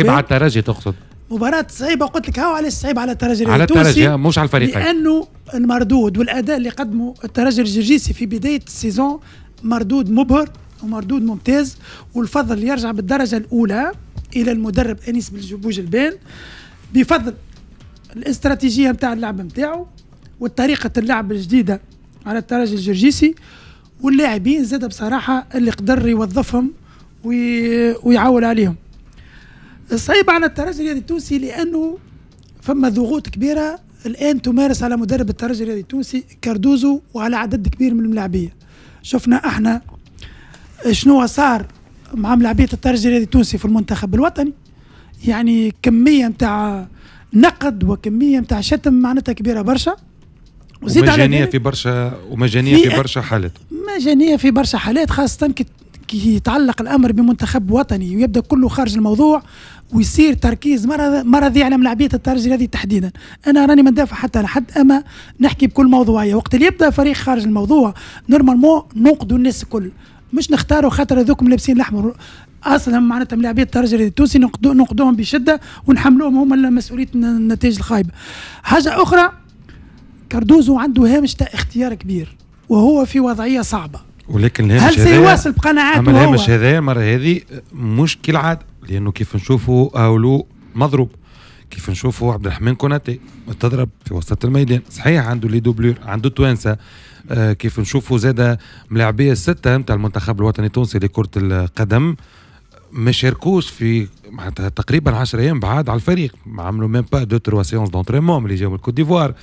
صعيب على الترجي تقصد مباراة صعيبة قلت لك هاو علاش صعيبة على الترجي على الترجي آه، مش على الفريقين لأنه المردود والأداء اللي قدمه الترجي الجرجيسي في بداية السيزون مردود مبهر ومردود ممتاز والفضل يرجع بالدرجة الأولى إلى المدرب أنيس بوجلبان بفضل الاستراتيجية نتاع اللعب نتاعو وطريقة اللعب الجديدة على الترجي الجرجيسي واللاعبين زاد بصراحة اللي قدر يوظفهم ويعول عليهم صعيب على الترجي الرياضي التونسي لانه فما ضغوط كبيره الان تمارس على مدرب الترجي الرياضي التونسي كاردوزو وعلى عدد كبير من الملاعبيه شفنا احنا شنو صار مع ملاعبيه الترجي الرياضي التونسي في المنتخب الوطني يعني كميه نتاع نقد وكميه نتاع شتم معناتها كبيره برشا وزيد مجانية في برشا ومجانية في, في برشا حالات مجانية في برشا حالات خاصة كي يتعلق الأمر بمنتخب وطني ويبدأ كله خارج الموضوع ويصير تركيز مرض مرضي على ملعبيه الترجي هذه تحديدا انا راني ما ندافع حتى لحد اما نحكي بكل موضوعيه وقت اللي يبدا فريق خارج الموضوع نورمالمون ننقدوا الناس الكل مش نختاروا خاطر هذوكم لابسين الاحمر اصلا معناتها ملاعبيه الترجي التونسي نقدوهم بشده ونحملوهم هما مسؤوليه النتائج الخايبه حاجه اخرى كاردوزو عنده هامش تاع اختيار كبير وهو في وضعيه صعبه ولكن الهامش هل سيواصل بقناعاته اما الهامش هذايا المره هذه مشكل عاد لانه كيف نشوفوا اولو مضروب كيف نشوفوا عبد الرحمن كوناتي تضرب في وسط الميدان صحيح عنده لي دوبلور عنده توانسه آه كيف نشوفوا زاده ملاعبيه السته نتاع المنتخب الوطني التونسي لكره القدم ما شاركوش في معناتها تقريبا 10 ايام بعاد على الفريق ما عملوا ميم با دو تروا سيونس دونترينمون اللي جاوا من الكوت ديفوار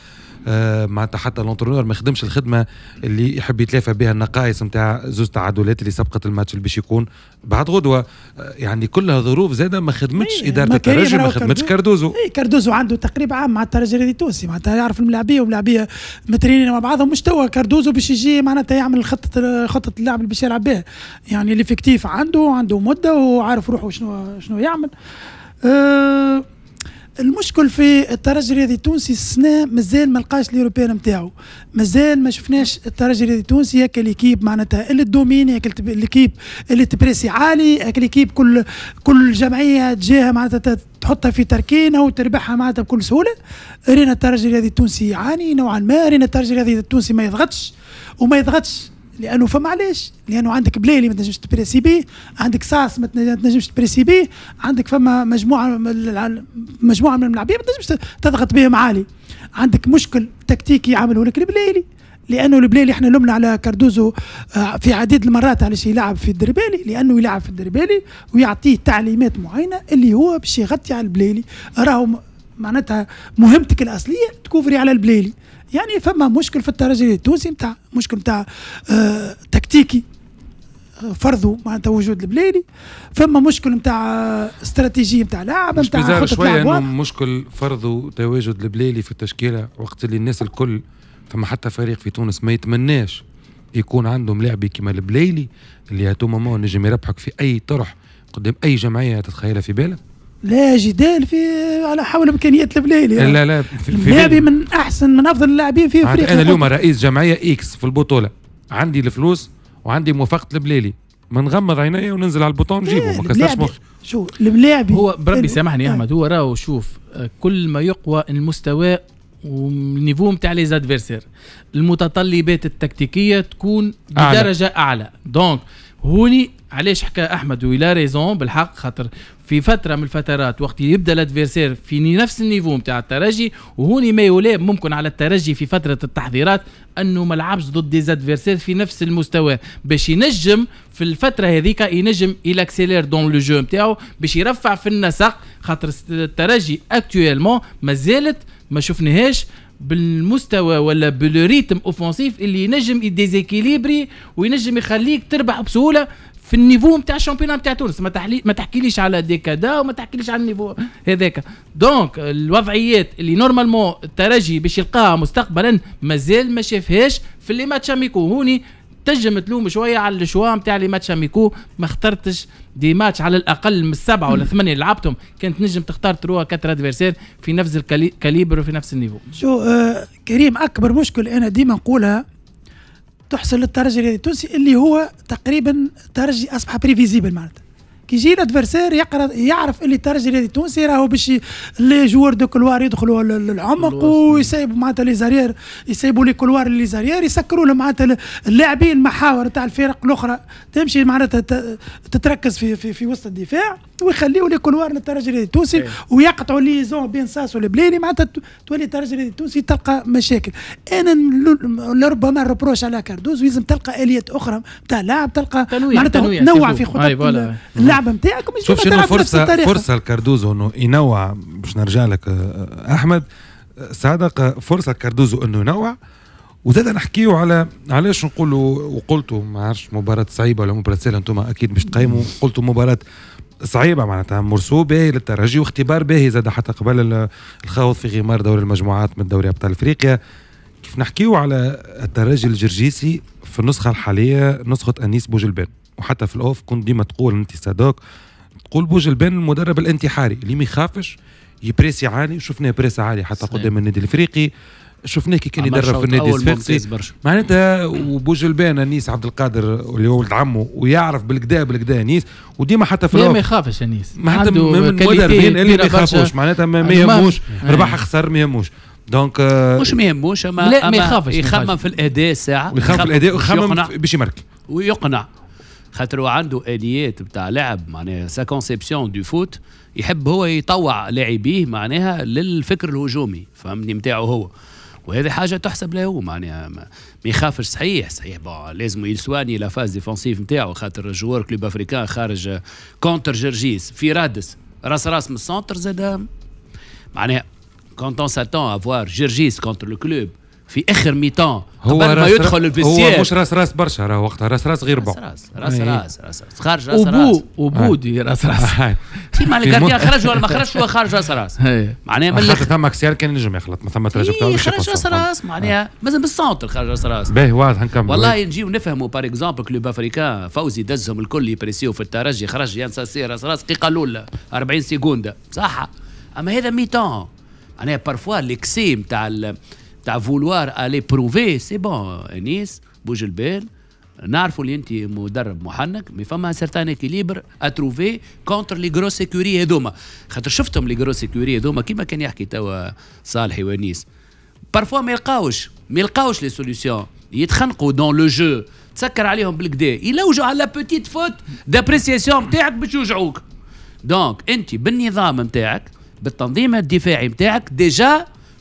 آه، معناتها حتى لونترونور ما خدمش الخدمه اللي يحب يتلافى بها النقائص نتاع زوز تعادلات اللي سبقت الماتش اللي باش يكون بعد غدوه آه، يعني كلها ظروف زاده ما خدمتش ايه اداره الترجي ما خدمتش كاردوزو اي كاردوزو عنده تقريبا عام مع الترجي التونسي معناتها يعرف الملاعبيه وملاعبيه مترينين مع بعضهم مش توا كاردوزو باش يجي معناتها يعمل خطه خطه اللعب اللي باش يلعب بها يعني الافكتيف عنده عنده مده وعارف روحه شنو شنو يعمل أه المشكل في الترجي الرياضي التونسي السنه مازال ما لقاش اليوروبيان نتاعو مازال ما شفناش الترجي الرياضي التونسي هاك ليكيب معناتها اللي الدومين هاك ليكيب اللي تبريسي عالي هاك ليكيب كل كل جمعيه تجاه معناتها تحطها في تركينها وتربحها معناتها بكل سهوله رينا الترجي الرياضي التونسي يعاني نوعا ما رينا الترجي الرياضي التونسي ما يضغطش وما يضغطش لانه فمعليش لانه عندك بليلي ما تنجمش تبريسي بيه عندك ساس ما تنجمش تبريسي بيه عندك فما مجموعه مجموعه من الملاعبين ما تنجمش تضغط بهم عالي عندك مشكل تكتيكي عمله لك البليلي لانه البليلي احنا لمنا على كاردوزو آه، في عديد المرات على شيء يلعب في الدربالي لانه يلعب في الدربالي ويعطيه تعليمات معينه اللي هو باش يغطي على البليلي راهو معناتها مهمتك الاصليه تكوفري على البليلي يعني فما مشكل في الترجي التونسي نتاع مشكل نتاع آه تكتيكي آه، فرضوا معناتها وجود البلادي فما مشكل نتاع آه، استراتيجيه نتاع لاعب نتاع خطه شويه انه مشكل فرضوا تواجد البلالي في التشكيله وقت اللي الناس الكل فما حتى فريق في تونس ما يتمناش يكون عندهم لاعب كيما البلايلي اللي هاتوما ما نجم يربحك في اي طرح قدام اي جمعيه تتخيلها في بالك لا جدال في على حول امكانيات البلايلي لا لا في من احسن من افضل اللاعبين في افريقيا انا اليوم رئيس جمعيه اكس في البطوله عندي الفلوس وعندي موافقه البلايلي ما نغمض عيني وننزل على البوطون نجيبه ما كسرش مخي شو البلاعبي هو بربي سامحني يا احمد هو راهو شوف آه، كل ما يقوى المستوى والنيفو نتاع لي زادفيرسير المتطلبات التكتيكيه تكون بدرجه اعلى, اعلى دونك هوني علاش حكى احمد ولا ريزون بالحق خاطر في فتره من الفترات وقت يبدا الادفيرسير في نفس النيفو نتاع الترجي وهوني ما يولي ممكن على الترجي في فتره التحضيرات انه ما لعبش ضد ديزادفيرسير في نفس المستوى باش ينجم في الفتره هذيك ينجم اكسيلير دون لو جو نتاعو باش يرفع في النسق خاطر الترجي اكتويلمون مازالت ما شفناهاش بالمستوى ولا بالريتم اوفنسيف اللي ينجم يديزيكيليبري وينجم يخليك تربح بسهوله في النيفو نتاع الشامبيون نتاع تونس ما تحلي ما تحكيليش على ديكادا وما تحكيليش على النيفو هذاك دونك الوضعيات اللي نورمالمون الترجي باش يلقاها مستقبلا مازال ما شافهاش في اللي ماتش اميكو هوني تنجم تلوم شويه على الشوا نتاع لي ماتش اميكو ما اخترتش دي ماتش على الاقل من السبعه ولا ثمانيه اللي لعبتهم كانت نجم تختار تروها كاتر ادفيرسير في نفس الكاليبر وفي نفس النيفو شو آه كريم اكبر مشكل انا ديما نقولها تحصل للترجي التونسي اللي هو تقريبا ترجي اصبح بريفيزيبل معناتها يجي يقرا يعرف اللي الترجي التونسي راهو باش لي جوار دو كلوار يدخلوا للعمق ويسيبوا معناتها لي زارير يسيبوا لي كلوار لي زارير يسكروا لهم معناتها اللاعبين المحاور تاع الفرق الاخرى تمشي معناتها تتركز في في, في وسط الدفاع ويخليوا لي كلوار للترجي التونسي إيه. ويقطعوا ويقطعوا ليزون بين ساس والبليني معناتها تولي الترجي التونسي تلقى مشاكل انا لربما الربروش على كاردوز ويزم تلقى اليات اخرى تاع لاعب تلقى معناتها تنوع في خطط اللاعب اللعبه نتاعكم شوف شنو فرصه فرصه لكاردوزو انه ينوع باش نرجع لك آه، احمد صادق آه، فرصه لكاردوزو انه ينوع وزاد نحكيو على علاش نقولوا وقلتوا ما عرفش مباراه صعيبه ولا مباراه سهله انتم اكيد باش تقيموا قلتوا مباراه صعيبه معناتها مرسو باهي للترجي واختبار باهي زاد حتى قبل الخوض في غمار دوري المجموعات من دوري ابطال افريقيا كيف نحكيو على الترجي الجرجيسي في النسخه الحاليه نسخه انيس بوجلبان وحتى في الاوف كنت ديما تقول انت صادوك تقول بوجلبان المدرب الانتحاري اللي ما يخافش يبريسي عالي شفناه بريس عالي حتى صحيح. قدام النادي الافريقي شفناه كي كان يدرب في النادي الصفاقسي معناتها وبوجلبان انيس عبد القادر اللي هو ولد عمه ويعرف بالكدا بالكدا انيس وديما حتى في لا ما يخافش انيس حتى من المدربين اللي ما يخافوش معناتها ما يهموش ربح خسر ما يهموش دونك مش آه، ما يهموش اما لا ما يخافش يخمم في الاداء ساعه ويخمم في الاداء ويخمم باش يمركي ويقنع خاطر هو عنده اليات بتاع لعب معناها سا كونسيبسيون دو فوت يحب هو يطوع لاعبيه معناها للفكر الهجومي فهمني نتاعو هو وهذه حاجه تحسب له معناها ما يخافش صحيح صحيح بون لازم يسواني لا فاز ديفونسيف نتاعو خاطر جوار كلوب افريكان خارج كونتر جرجيس في رادس راس راس من السونتر زاد معناها كونت اون ساتون افوار جرجيس كونتر لو كلوب في اخر ميتان هو قبل ما يدخل الفيسيير هو مش راس راس برشا راه وقتها راس راس غير بون راس راس راس إيه. راس راس خارج راس راس وبو دي آه. راس راس آه. كيما الكارديان خرج ولا ما خرجش هو خارج راس راس إيه. معناها من الاخر ثم كسير كان نجم يخلط ما ثم ترجم إيه، خرج راس راس معناها آه. مازال بالسونتر خرج راس راس باهي واضح نكمل والله نجيو نفهموا باغ اكزومبل كلوب افريكان فوزي دزهم الكل يبريسيو في الترجي خرج ينساسي راس راس دقيقه الاولى 40 سيكوندا صح اما هذا ميتان معناها بارفوا ليكسي نتاع تاع فولوار الي بروفي سي بون انيس بوج البال نعرفوا اللي انت مدرب محنك مي فما سيرتان اكيليبر اتروفي كونتر لي غرو سيكوري هذوما خاطر شفتهم لي غرو سيكوري هذوما كيما كان يحكي توا صالحي وانيس بارفوا ما يلقاوش ما يلقاوش لي سوليسيون يتخنقوا دون لو جو تسكر عليهم بالكدا يلوجوا على بوتيت فوت دابريسياسيون نتاعك باش يوجعوك دونك انت بالنظام نتاعك بالتنظيم الدفاعي نتاعك ديجا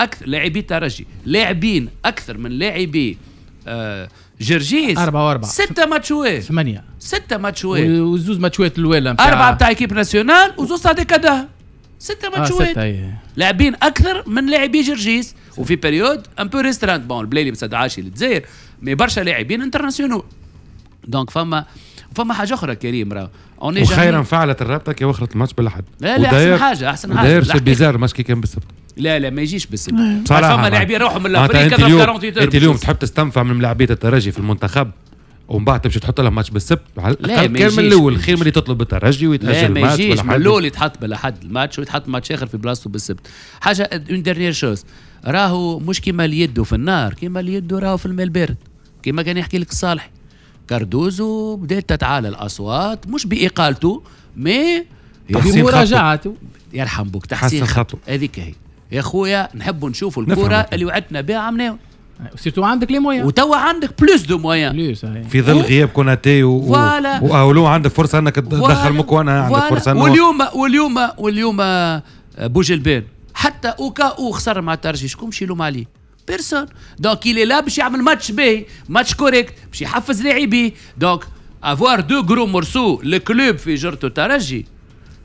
اكثر لاعبي ترجي لاعبين اكثر من لاعبي آه، جرجيس أربعة وأربعة ستة ماتشوات ثمانية ستة ماتشوات وزوز ماتشوات الأولى أربعة بتاع ايكيب ناسيونال وزوز تاع ديكاداه ستة آه، ماتشوات آه لاعبين أكثر من لاعبي جرجيس وفي بريود ان بو ريسترانت بون اللي ما عاشي للجزائر مي برشا لاعبين انترناسيونال دونك فما فما حاجة أخرى كريم راه اوني وخيرا فعلت الرابطه كي وخرت الماتش بالاحد لا لا احسن حاجه احسن حاجه داير سي بيزار الماتش كي كان بالسبت لا لا ما يجيش بالسبت بصراحه نعم. فما لاعبين روحوا من الافريق انت اليوم تحب تستنفع من لاعبيه الترجي في المنتخب ومن بعد تمشي تحط لهم ماتش بالسبت على الاقل كان من الاول خير من اللي تطلب الترجي ويتاجل الماتش ما يجيش من الاول يتحط بالاحد الماتش ويتحط ماتش اخر في بلاصته بالسبت حاجه اون ديرنيير شوز راهو مش كيما اليد في النار كيما اليد راهو في الماء البارد كيما كان يحكي لك صالح كاردوزو بدات تتعالى الاصوات مش باقالته مي بمراجعته يرحم بوك تحسين خطو هذيك هي يا خويا نحبوا نشوفوا الكره اللي وعدنا بها عمناو سيرتو عندك لي مويان وتوا عندك بلوس دو مويان في ظل غياب كوناتي و... و... واولو عندك فرصه انك تدخل مكوانا عندك فرصه انه واليوم واليوم واليوم آه، بوجلبان حتى اوكا او خسر مع ترجي شكون باش يلوم عليه Personne. Donc il est là pour faire un match B, un match correct, pour faire un match correct. Donc avoir deux gros morceaux, le club, le jour de Taraji.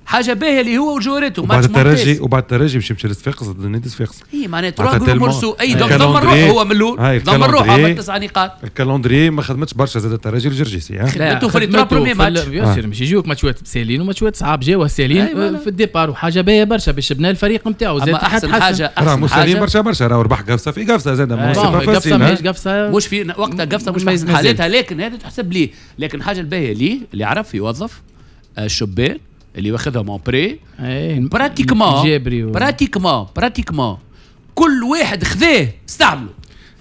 حاجه باهيه اللي هو وجورته وبعد الترجي وبعد الترجي مش مش لصفاقس ضد النادي صفاقس اي معناتها تروح مرسو اي دمر روحه هو من الاول دمر روحه عمل تسع نقاط الكالوندري ما خدمتش برشا زاد الترجي الجرجيسي خدمته في تروا برومي ماتش ياسر مش يجيوك ماتشات سالين وماتشات صعاب جاوا سالين أيوة، في الديبار وحاجه باهيه برشا باش بنى الفريق نتاعو زاد احسن حاجه راه مش سالين برشا برشا راه ربح قفصه في قفصه زاد أيوة. قفصه مش قفصه مش في وقتها قفصه مش حالتها لكن هذا تحسب ليه لكن حاجه الباهيه ليه اللي عرف يوظف آه، الشبان اللي واخذهم اون بري براتيكمون براتيكمون براتيكمون كل واحد خذاه استعمله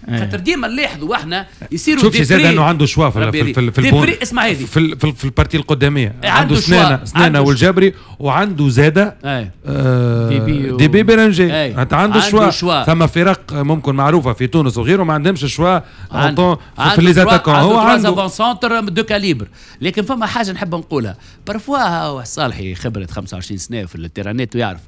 خاطر إيه. ديما نلاحظوا احنا يصيروا شوف زاد انه عنده شوا في في, في, في البون اسمع هذه في, في, في البارتي القداميه إيه، عنده سنانه سنانه والجبري وعنده زاده إيه. آه دي بي, و... برنجي عنده, عنده شوا. ثم فرق ممكن معروفه في تونس وغيره ما عندهمش شوا عنده في لي زاتاكون هو عنده سونتر دو كاليبر لكن فما حاجه نحب نقولها بارفوا آه، صالحي خبره 25 سنه في التيرانيت ويعرف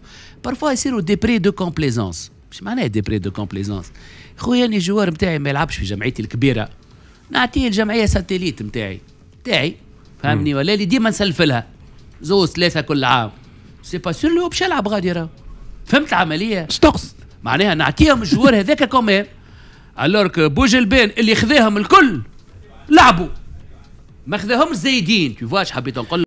بارفوا يصيروا دي بري دو كومبليزونس مش معناها دي بري دو كومبليزونس خويا انا الجوار نتاعي ما يلعبش في جمعيتي الكبيره نعطيه الجمعيه ساتيليت نتاعي نتاعي فهمني ولا اللي ديما نسلف لها زوز ثلاثه كل عام سي با سور اللي باش يلعب غادي راه فهمت العمليه تقصد؟ معناها نعطيهم الجوار هذاك كوميم الورك البين اللي خذاهم الكل لعبوا ما خذاهمش زايدين تو فواش حبيت نقول